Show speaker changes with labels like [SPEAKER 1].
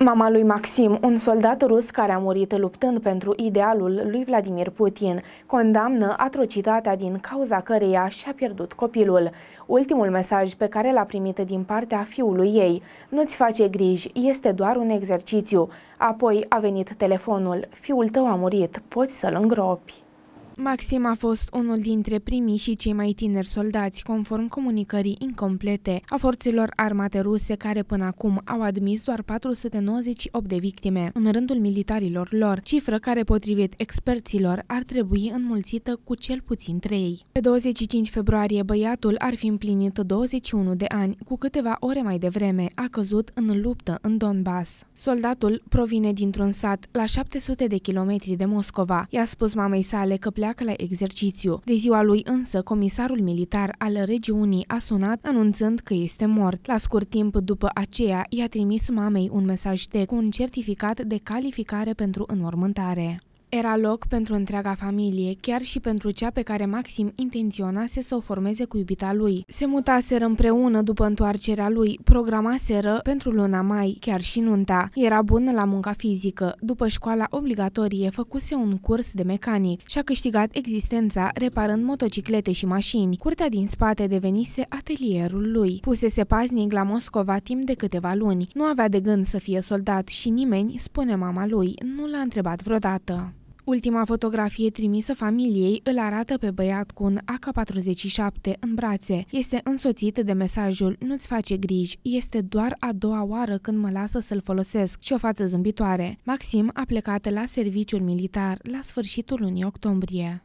[SPEAKER 1] Mama lui Maxim, un soldat rus care a murit luptând pentru idealul lui Vladimir Putin, condamnă atrocitatea din cauza căreia și-a pierdut copilul. Ultimul mesaj pe care l-a primit din partea fiului ei, nu-ți face griji, este doar un exercițiu. Apoi a venit telefonul, fiul tău a murit, poți să-l îngropi. Maxim a fost unul dintre primii și cei mai tineri soldați, conform comunicării incomplete a forțelor armate ruse care până acum au admis doar 498 de victime în rândul militarilor lor, cifră care, potrivit experților, ar trebui înmulțită cu cel puțin trei. Pe 25 februarie, băiatul ar fi împlinit 21 de ani, cu câteva ore mai devreme a căzut în luptă în Donbass. Soldatul provine dintr-un sat la 700 de kilometri de Moscova. I-a spus mamei sale că pleacă pleacă la exercițiu. De ziua lui însă, comisarul militar al regiunii a sunat anunțând că este mort. La scurt timp după aceea, i-a trimis mamei un mesaj de cu un certificat de calificare pentru înmormântare. Era loc pentru întreaga familie, chiar și pentru cea pe care Maxim intenționase să o formeze cu iubita lui. Se mutaseră împreună după întoarcerea lui, programaseră pentru luna mai, chiar și nunta. Era bună la munca fizică. După școala obligatorie, făcuse un curs de mecanic și a câștigat existența reparând motociclete și mașini. Curtea din spate devenise atelierul lui. Pusese paznic la Moscova timp de câteva luni. Nu avea de gând să fie soldat și nimeni, spune mama lui, nu l-a întrebat vreodată. Ultima fotografie trimisă familiei îl arată pe băiat cu un AK-47 în brațe. Este însoțit de mesajul Nu-ți face griji, este doar a doua oară când mă lasă să-l folosesc și o față zâmbitoare. Maxim a plecat la serviciul militar la sfârșitul lunii octombrie.